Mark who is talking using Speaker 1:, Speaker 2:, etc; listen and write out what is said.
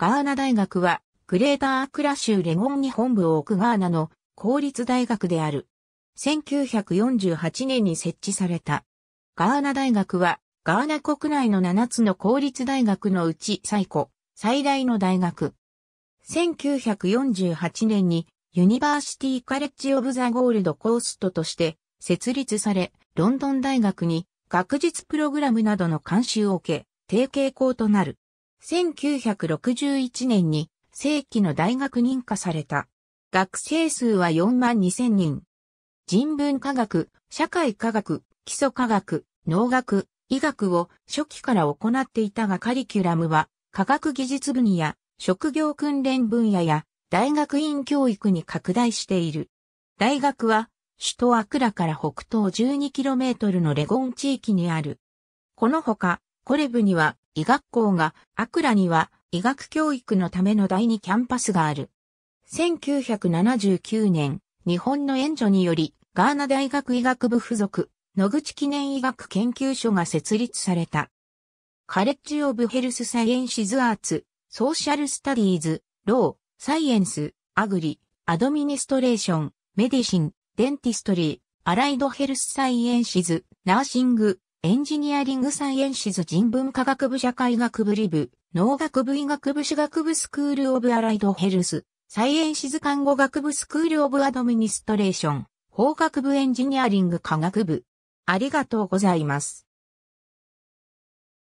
Speaker 1: ガーナ大学は、グレーターアクラ州レゴンに本部を置くガーナの公立大学である。1948年に設置された。ガーナ大学は、ガーナ国内の7つの公立大学のうち最古、最大の大学。1948年に、ユニバーシティカレッジオブザゴールドコーストとして設立され、ロンドン大学に学術プログラムなどの監修を受け、提携校となる。1961年に正規の大学認可された。学生数は4万2000人。人文科学、社会科学、基礎科学、農学、医学を初期から行っていたがカリキュラムは科学技術分野、職業訓練分野や大学院教育に拡大している。大学は首都アクラから北東 12km のレゴン地域にある。このほか、コレブには医学校が、アクラには医学教育のための第2キャンパスがある。1979年、日本の援助により、ガーナ大学医学部附属、野口記念医学研究所が設立された。カレッジ・オブ・ヘルス・サイエンシズ・アーツ、ソーシャル・スタディーズ、ロー、サイエンス、アグリ、アドミニストレーション、メディシン、デンティストリー、アライド・ヘルス・サイエンシズ、ナーシング、エンジニアリングサイエンシズ人文科学部社会学部理部、農学部医学部史学部スクールオブアライドヘルス、サイエンシズ看護学部スクールオブアドミニストレーション、法学部エンジニアリング科学部。ありがとうございます。